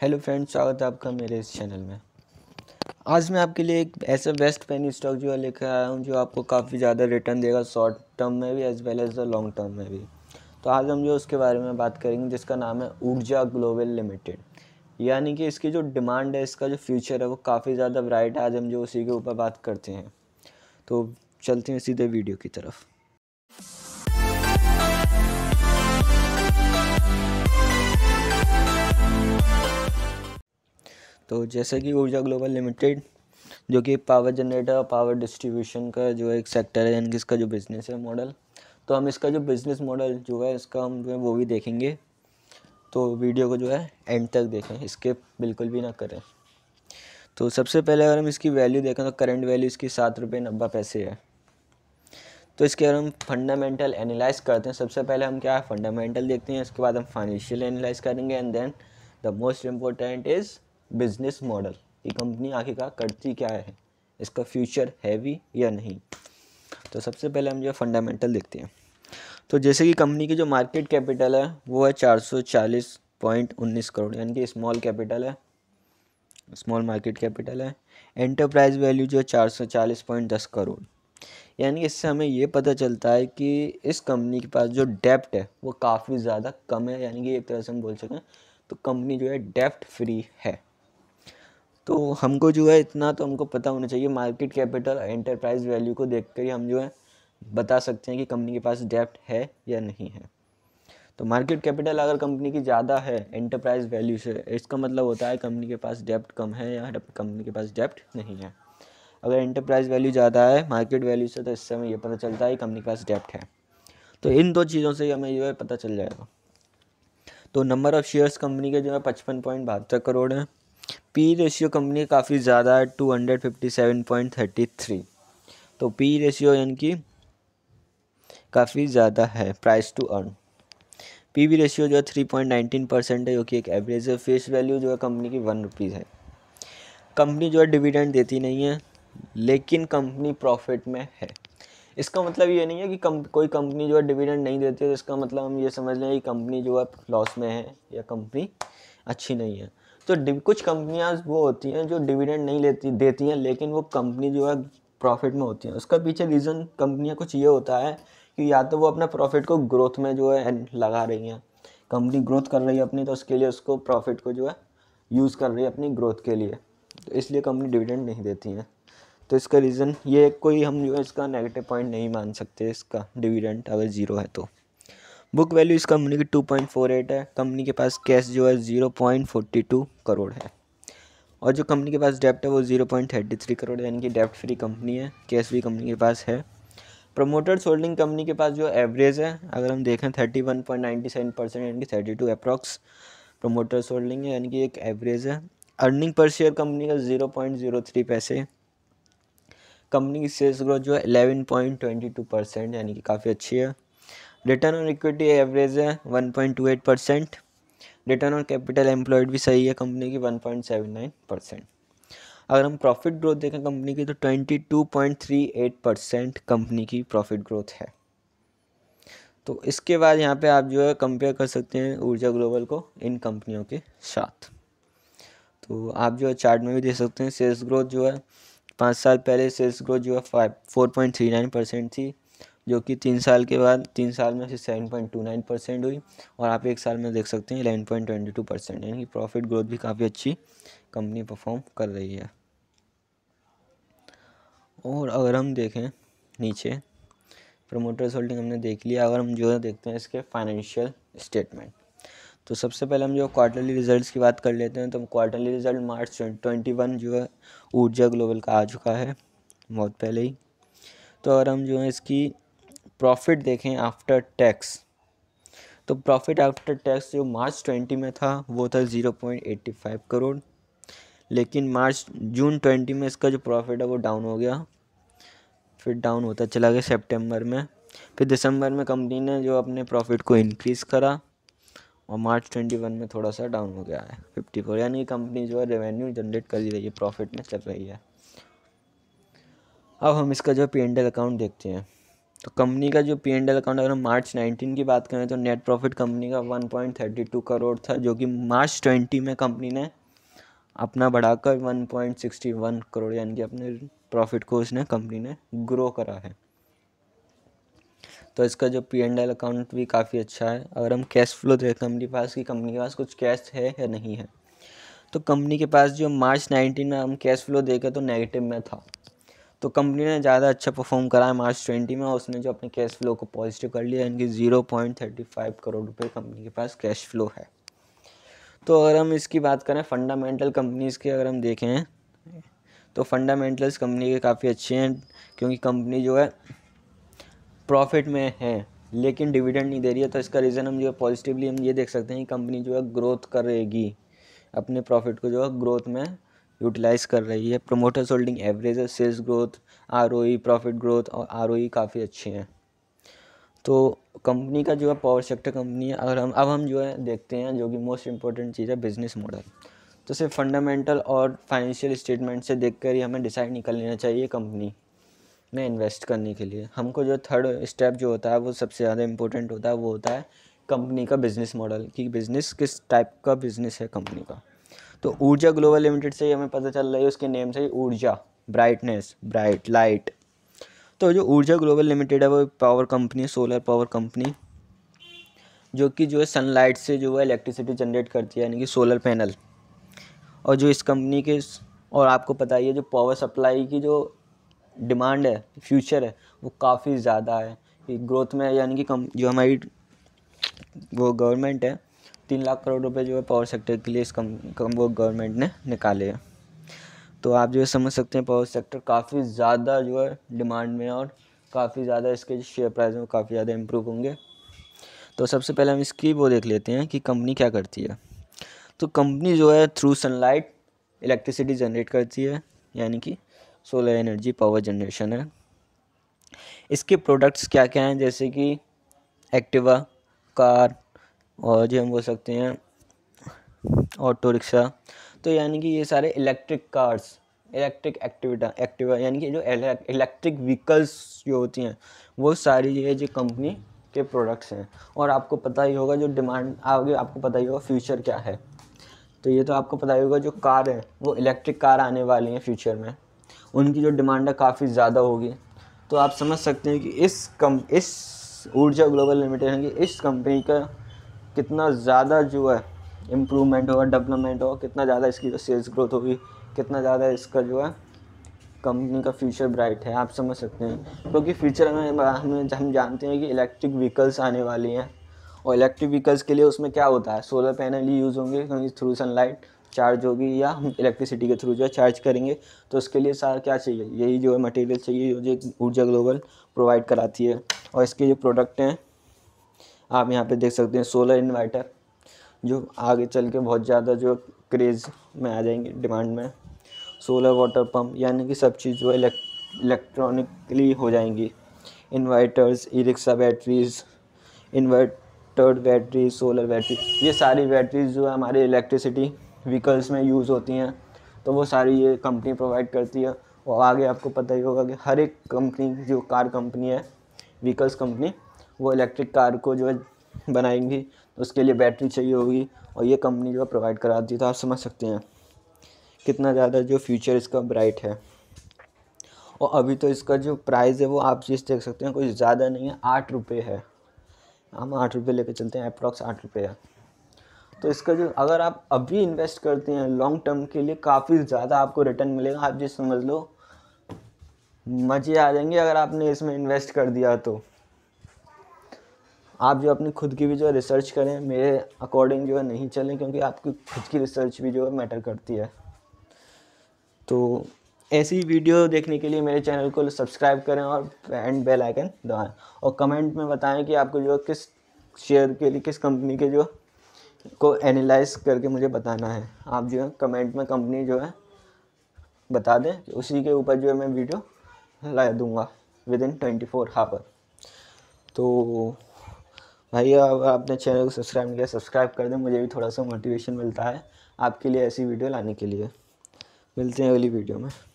hello friends स्वागत है आपका मेरे इस चैनल में आज मैं आपके लिए एक ऐसा बेस्ट पेनी स्टॉक जो है लेकर आया हूँ जो आपको काफ़ी ज़्यादा रिटर्न देगा शॉर्ट टर्म में भी as well as the long term में भी तो आज हम जो उसके बारे में बात करेंगे जिसका नाम है ऊर्जा ग्लोबल लिमिटेड यानी कि इसकी जो डिमांड है इसका जो फ्यूचर है वो काफ़ी ज़्यादा ब्राइट है आज हम जो उसी के ऊपर बात करते हैं तो चलते हैं सीधे वीडियो की तरफ तो जैसे कि ऊर्जा ग्लोबल लिमिटेड जो कि पावर जनरेटर और पावर डिस्ट्रीब्यूशन का जो एक सेक्टर है यानी कि इसका जो बिज़नेस है मॉडल तो हम इसका जो बिज़नेस मॉडल जो है इसका हम जो है वो भी देखेंगे तो वीडियो को जो है एंड तक देखें इसके बिल्कुल भी ना करें तो सबसे पहले अगर हम इसकी वैल्यू देखें तो करंट वैल्यू इसकी सात रुपये नब्बे पैसे है तो इसके अगर हम फंडामेंटल एनालाइज करते हैं सबसे पहले हम क्या फंडामेंटल देखते हैं इसके बाद हम फाइनेंशियल एनालाइज करेंगे and then the most important is business model ये कंपनी आखिरकार करती क्या है इसका फ्यूचर है भी या नहीं तो सबसे पहले हम जो फंडामेंटल देखते हैं तो जैसे कि कंपनी की जो मार्केट कैपिटल है वो है चार सौ चालीस पॉइंट उन्नीस करोड़ यानी कि स्मॉल कैपिटल है स्मॉल मार्केट कैपिटल है एंटरप्राइज वैल्यू जो है चार सौ चालीस पॉइंट दस करोड़ यानी इससे हमें ये पता चलता है कि इस कंपनी के पास जो डेप्ट है वो काफ़ी ज़्यादा कम है यानी कि एक तरह से हम बोल सकें तो कंपनी जो है डेप्ट फ्री है तो हमको जो है इतना तो हमको पता होना चाहिए मार्केट कैपिटल एंटरप्राइज वैल्यू को देख कर ही हम जो है बता सकते हैं कि कंपनी के पास डेप्ट है या नहीं है तो मार्केट कैपिटल अगर कंपनी की ज़्यादा है एंटरप्राइज वैल्यू से इसका मतलब होता है कंपनी के पास डेप्ट कम है या कंपनी के पास डेप्ट नहीं है अगर एंटरप्राइज वैल्यू ज़्यादा है मार्केट वैल्यू से तो इससे हमें ये पता चलता है कंपनी के पास डेप्ट है तो इन दो चीज़ों से हमें जो है पता चल जाएगा तो नंबर ऑफ़ शेयर्स कंपनी के जो है पचपन पॉइंट बहत्तर करोड़ हैं पी रेशियो कंपनी काफ़ी ज़्यादा है two hundred fifty seven point thirty three तो पी रेशियो यानी कि काफ़ी ज़्यादा है price to earn P V ratio जो है थ्री पॉइंट नाइनटीन परसेंट है जो कि एक एवरेज है फेस वैल्यू जो है कंपनी की वन रुपीज़ है कंपनी जो है डिविडेंड देती नहीं है लेकिन कंपनी प्रॉफिट में है इसका मतलब ये नहीं है कि कम, कोई कंपनी जो है डिविडेंड नहीं देती है तो इसका मतलब हम ये समझ लें कि कंपनी जो है लॉस में है या कंपनी अच्छी नहीं है तो कुछ कंपनियाँ वो होती हैं जो डिविडेंड नहीं लेती देती हैं लेकिन वो कंपनी जो है प्रॉफिट में होती हैं उसका पीछे रीज़न कंपनियाँ कुछ ये होता है कि या तो वो अपना प्रॉफिट को ग्रोथ में जो है लगा रही हैं कंपनी ग्रोथ कर रही है अपनी तो उसके लिए उसको प्रॉफिट को जो है यूज़ कर रही है अपनी ग्रोथ के लिए तो इसलिए कंपनी डिविडेंड नहीं देती हैं तो इसका रीज़न ये कोई हम जो है इसका नेगेटिव पॉइंट नहीं मान सकते इसका डिविडेंड अगर ज़ीरो है तो बुक वैल्यू इस कंपनी की टू पॉइंट फोर एट है कंपनी के पास कैश जो है zero point forty two crore है और जो कंपनी के पास डेप्ट है वो zero point thirty three crore यानी कि डेप्ट फ्री कंपनी है कैश भी कंपनी के पास है प्रमोटर्स होल्डिंग कंपनी के पास जो एवरेज है अगर हम देखें thirty one point ninety seven percent यानी कि thirty two approx promoters holding है यानी कि एक एवरेज है अर्निंग पर शेयर कंपनी का ज़ीरो पॉइंट ज़ीरो थ्री पैसे कंपनी की सेल्स ग्रोथ जो है eleven point twenty two percent यानी कि काफ़ी अच्छी है रिटर्न ऑन इक्विटी एवरेज है one point two eight percent return on capital employed भी सही है कंपनी की one point seven nine percent अगर हम प्रॉफिट ग्रोथ देखें कंपनी की तो twenty two point three eight percent company की प्रॉफिट ग्रोथ है तो इसके बाद यहाँ पे आप जो है कंपेयर कर सकते हैं ऊर्जा ग्लोबल को इन कंपनियों के साथ तो आप जो है चार्ट में भी देख सकते हैं सेल्स ग्रोथ जो है पाँच साल पहले सेल्स ग्रोथ जो है five four point three nine percent थी जो कि तीन साल के बाद तीन साल में seven point two nine percent हुई और आप एक साल में देख सकते हैं eleven point twenty two percent यानी कि प्रॉफिट ग्रोथ भी काफ़ी अच्छी कंपनी परफॉर्म कर रही है और अगर हम देखें नीचे प्रमोटर्स होल्डिंग हमने देख लिया अगर हम जो है देखते हैं इसके फाइनेंशियल स्टेटमेंट तो सबसे पहले हम जो क्वार्टरली रिजल्ट्स की बात कर लेते हैं तो quarterly result March twenty one जो है ऊर्जा ग्लोबल का आ चुका है बहुत पहले ही तो अगर हम जो है इसकी प्रॉफिट देखें आफ्टर टैक्स तो प्रॉफिट आफ्टर टैक्स जो मार्च ट्वेंटी में था वो था zero point eighty five crore लेकिन मार्च जून ट्वेंटी में इसका जो प्रॉफिट है वो डाउन हो गया फिर डाउन होता चला गया सितंबर में फिर दिसंबर में कंपनी ने जो अपने प्रॉफिट को इनक्रीज़ करा और मार्च ट्वेंटी वन में थोड़ा सा डाउन हो गया है फिफ्टी फोर यानी कंपनी जो है रेवेन्यू जनरेट कर रही है प्रॉफिट में चल रही है अब हम इसका जो पी एंड अकाउंट देखते हैं तो कंपनी का जो पी एंड एल अकाउंट अगर हम मार्च नाइनटीन की बात करें तो नेट प्रॉफिट कंपनी का one point thirty two crore था जो कि मार्च ट्वेंटी में कंपनी ने अपना बढ़ाकर one point sixty one crore यानी कि अपने प्रॉफिट को उसने कंपनी ने ग्रो करा है तो इसका जो पी एंड एल अकाउंट भी काफ़ी अच्छा है अगर हम कैश फ्लो देखें के पास कि कंपनी के पास कुछ कैश है या नहीं है तो कंपनी के पास जो मार्च नाइनटीन में हम कैश फ्लो देखें तो नेगेटिव में था तो कंपनी ने ज़्यादा अच्छा परफॉर्म करा है मार्च ट्वेंटी में और उसने जो अपने कैश फ्लो को पॉजिटिव कर लिया यानी कि zero point thirty five crore रुपए कंपनी के पास कैश फ्लो है तो अगर हम इसकी बात करें फंडामेंटल कंपनीज़ के अगर हम देखें तो फंडामेंटल्स कंपनी के काफ़ी अच्छे हैं क्योंकि कंपनी जो है प्रॉफिट में है लेकिन डिविडेंड नहीं दे रही है तो इसका रीज़न हम जो है पॉजिटिवली हम ये देख सकते हैं कि कंपनी जो है ग्रोथ करेगी अपने प्रॉफिट को जो है ग्रोथ में यूटिलाइज कर रही है promoters holding average sales growth or profit growth और आर e काफ़ी अच्छे हैं तो कंपनी का जो है पावर सेक्टर कंपनी है अगर हम अब हम जो है देखते हैं जो कि मोस्ट इंपॉर्टेंट चीज़ है बिजनेस मॉडल तो सिर्फ फंडामेंटल और फाइनेंशियल स्टेटमेंट से देख कर ही हमें डिसाइड निकल लेना चाहिए कंपनी में इन्वेस्ट करने के लिए हमको जो थर्ड स्टेप जो होता है वो सबसे ज़्यादा इंपॉर्टेंट होता है वो होता है कंपनी का बिज़नेस मॉडल कि बिज़नेस किस टाइप का बिज़नेस है कंपनी का तो ऊर्जा ग्लोबल लिमिटेड से हमें पता चल रहा है उसके नेम से ऊर्जा ब्राइटनेस ब्राइट लाइट तो जो ऊर्जा ग्लोबल लिमिटेड है वो पावर कंपनी है सोलर पावर कंपनी जो कि जो है सनलाइट से जो है इलेक्ट्रिसिटी जनरेट करती है यानी कि सोलर पैनल और जो इस कंपनी के और आपको पता ही है जो पावर सप्लाई की जो डिमांड है फ्यूचर है वो काफ़ी ज़्यादा है ग्रोथ में यानी कि कम जो हमारी वो गवर्नमेंट है तीन लाख करोड़ रुपए जो है पावर सेक्टर के लिए इस कम, कम वो गवर्नमेंट ने निकाले हैं तो आप जो है समझ सकते हैं पावर सेक्टर काफ़ी ज़्यादा जो है डिमांड में और काफ़ी ज़्यादा इसके शेयर प्राइस में वो काफ़ी ज़्यादा इम्प्रूव होंगे तो सबसे पहले हम इसकी वो देख लेते हैं कि कंपनी क्या करती है तो कंपनी जो है थ्रू सनलाइट इलेक्ट्रिसिटी जनरेट करती है यानी कि सोलर एनर्जी पावर जनरेशन है इसके प्रोडक्ट्स क्या क्या हैं जैसे कि एक्टिवा कार और जो हम बोल सकते हैं ऑटो रिक्शा तो यानी कि ये सारे इलेक्ट्रिक कार्स इलेक्ट्रिक एक्टिविटा एक्टिवा यानी कि जो इलेक्ट्रिक व्हीकल्स जो होती हैं वो सारी ये जो कंपनी के प्रोडक्ट्स हैं और आपको पता ही होगा जो डिमांड आगे आपको पता ही होगा फ्यूचर क्या है तो ये तो आपको पता ही होगा जो कार है वो इलेक्ट्रिक कार आने वाली हैं फ्यूचर में उनकी जो डिमांड है काफ़ी ज़्यादा होगी तो आप समझ सकते हैं कि इस कम इस ऊर्जा ग्लोबल लिमिटेड की इस कंपनी का कितना ज़्यादा जो है इम्प्रूवमेंट होगा डेवलपमेंट होगा कितना ज़्यादा इसकी जो सेल्स ग्रोथ होगी कितना ज़्यादा इसका जो है कंपनी का फ्यूचर ब्राइट है आप समझ सकते हैं क्योंकि तो फ्यूचर में हमें हम जानते हैं कि इलेक्ट्रिक व्हीकल्स आने वाली हैं और इलेक्ट्रिक व्हीकल्स के लिए उसमें क्या होता है सोलर पैनल ही यूज़ होंगे क्योंकि थ्रू सनलाइट चार्ज होगी या हम इलेक्ट्रिसिटी के थ्रू जो है चार्ज करेंगे तो उसके लिए सारा क्या चाहिए यही जो है मटेरियल चाहिए जो ऊर्जा ग्लोबल प्रोवाइड कराती है और इसके जो प्रोडक्ट हैं आप यहाँ पे देख सकते हैं सोलर इन्वर्टर जो आगे चल के बहुत ज़्यादा जो क्रेज़ में आ जाएंगे डिमांड में सोलर वाटर पम्प यानी कि सब चीज़ जो इलेक्ट्रॉनिकली हो जाएंगी inverters e rickshaw batteries inverter battery solar battery ये सारी बैटरीज जो हमारे इलेक्ट्रिसिटी व्हीकल्स में यूज़ होती हैं तो वो सारी ये कंपनी प्रोवाइड करती है और आगे आपको पता ही होगा कि हर एक कंपनी जो कार कंपनी है व्हीकल्स कंपनी वो इलेक्ट्रिक कार को जो है बनाएंगी तो उसके लिए बैटरी चाहिए होगी और ये कंपनी जो है प्रोवाइड कराती है तो आप समझ सकते हैं कितना ज़्यादा जो फ्यूचर इसका ब्राइट है और अभी तो इसका जो प्राइस है वो आप जिस देख सकते हैं कुछ ज़्यादा नहीं है आठ रुपये है हम आठ रुपये लेके चलते हैं अप्रॉक्स आठ रुपये है तो इसका जो अगर आप अभी इन्वेस्ट करते हैं लॉन्ग टर्म के लिए काफ़ी ज़्यादा आपको रिटर्न मिलेगा आप जिस समझ लो मज़े आ जाएंगे अगर आपने इसमें इन्वेस्ट कर दिया तो आप जो अपनी खुद की भी जो है रिसर्च करें मेरे अकॉर्डिंग जो है नहीं चलें क्योंकि आपकी खुद की रिसर्च भी जो है मैटर करती है तो ऐसी वीडियो देखने के लिए मेरे चैनल को सब्सक्राइब करें और एंड बेल आइकन दबाएं और कमेंट में बताएं कि आपको जो किस शेयर के लिए किस कंपनी के जो को एनालाइज करके मुझे बताना है आप जो है कमेंट में कंपनी जो है बता दें उसी के ऊपर जो है मैं वीडियो ला दूँगा within twenty four hour तो भाई अब आपने चैनल को सब्सक्राइब नहीं किया सब्सक्राइब कर दें मुझे भी थोड़ा सा मोटिवेशन मिलता है आपके लिए ऐसी वीडियो लाने के लिए मिलते हैं अगली वीडियो में